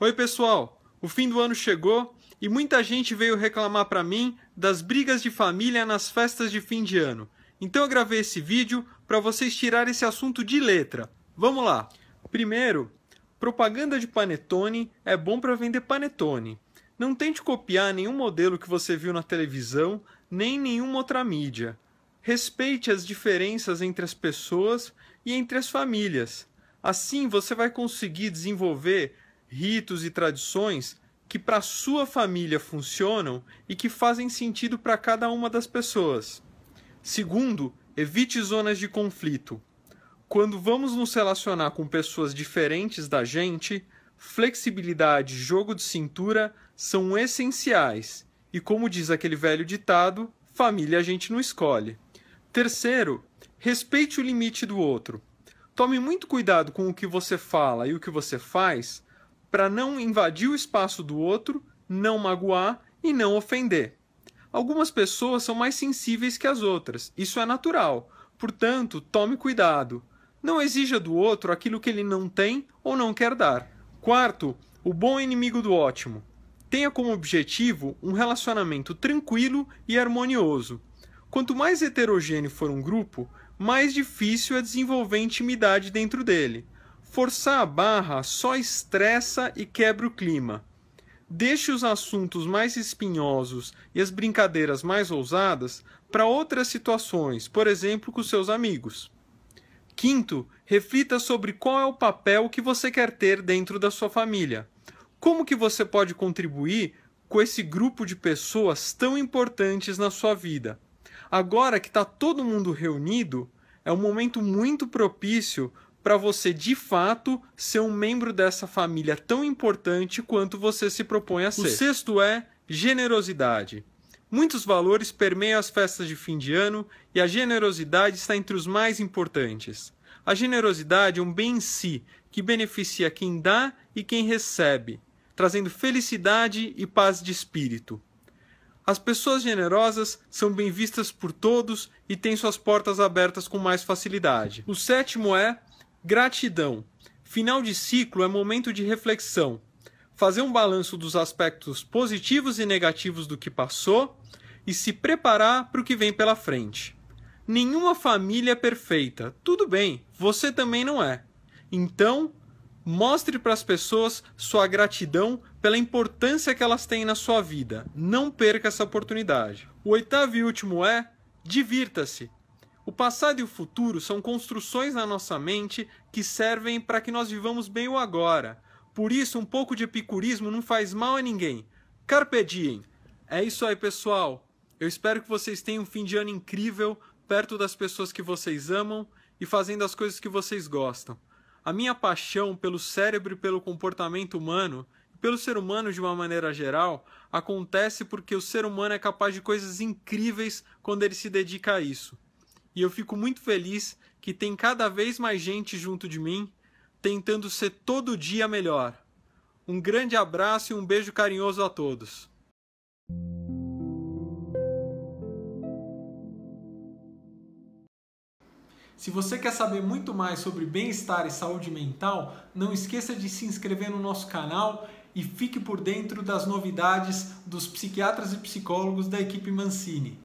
Oi, pessoal! O fim do ano chegou e muita gente veio reclamar para mim das brigas de família nas festas de fim de ano. Então eu gravei esse vídeo para vocês tirarem esse assunto de letra. Vamos lá! Primeiro, propaganda de panetone é bom para vender panetone. Não tente copiar nenhum modelo que você viu na televisão, nem nenhuma outra mídia. Respeite as diferenças entre as pessoas e entre as famílias. Assim você vai conseguir desenvolver ritos e tradições que para sua família funcionam e que fazem sentido para cada uma das pessoas. Segundo, evite zonas de conflito. Quando vamos nos relacionar com pessoas diferentes da gente, flexibilidade e jogo de cintura são essenciais. E como diz aquele velho ditado, família a gente não escolhe. Terceiro, respeite o limite do outro. Tome muito cuidado com o que você fala e o que você faz, para não invadir o espaço do outro, não magoar e não ofender. Algumas pessoas são mais sensíveis que as outras, isso é natural. Portanto, tome cuidado. Não exija do outro aquilo que ele não tem ou não quer dar. Quarto, o bom inimigo do ótimo. Tenha como objetivo um relacionamento tranquilo e harmonioso. Quanto mais heterogêneo for um grupo, mais difícil é desenvolver intimidade dentro dele. Forçar a barra só estressa e quebra o clima. Deixe os assuntos mais espinhosos e as brincadeiras mais ousadas para outras situações, por exemplo, com seus amigos. Quinto, reflita sobre qual é o papel que você quer ter dentro da sua família. Como que você pode contribuir com esse grupo de pessoas tão importantes na sua vida? Agora que está todo mundo reunido, é um momento muito propício para você de fato ser um membro dessa família tão importante quanto você se propõe a ser. O sexto é generosidade. Muitos valores permeiam as festas de fim de ano e a generosidade está entre os mais importantes. A generosidade é um bem em si que beneficia quem dá e quem recebe, trazendo felicidade e paz de espírito. As pessoas generosas são bem vistas por todos e têm suas portas abertas com mais facilidade. O sétimo é Gratidão. Final de ciclo é momento de reflexão. Fazer um balanço dos aspectos positivos e negativos do que passou e se preparar para o que vem pela frente. Nenhuma família é perfeita. Tudo bem, você também não é. Então, mostre para as pessoas sua gratidão pela importância que elas têm na sua vida. Não perca essa oportunidade. O oitavo e último é: divirta-se. O passado e o futuro são construções na nossa mente que servem para que nós vivamos bem o agora. Por isso, um pouco de epicurismo não faz mal a ninguém. Carpe diem. É isso aí, pessoal. Eu espero que vocês tenham um fim de ano incrível, perto das pessoas que vocês amam e fazendo as coisas que vocês gostam. A minha paixão pelo cérebro e pelo comportamento humano, e pelo ser humano de uma maneira geral, acontece porque o ser humano é capaz de coisas incríveis quando ele se dedica a isso e eu fico muito feliz que tem cada vez mais gente junto de mim tentando ser todo dia melhor. Um grande abraço e um beijo carinhoso a todos. Se você quer saber muito mais sobre bem-estar e saúde mental, não esqueça de se inscrever no nosso canal e fique por dentro das novidades dos psiquiatras e psicólogos da equipe Mancini.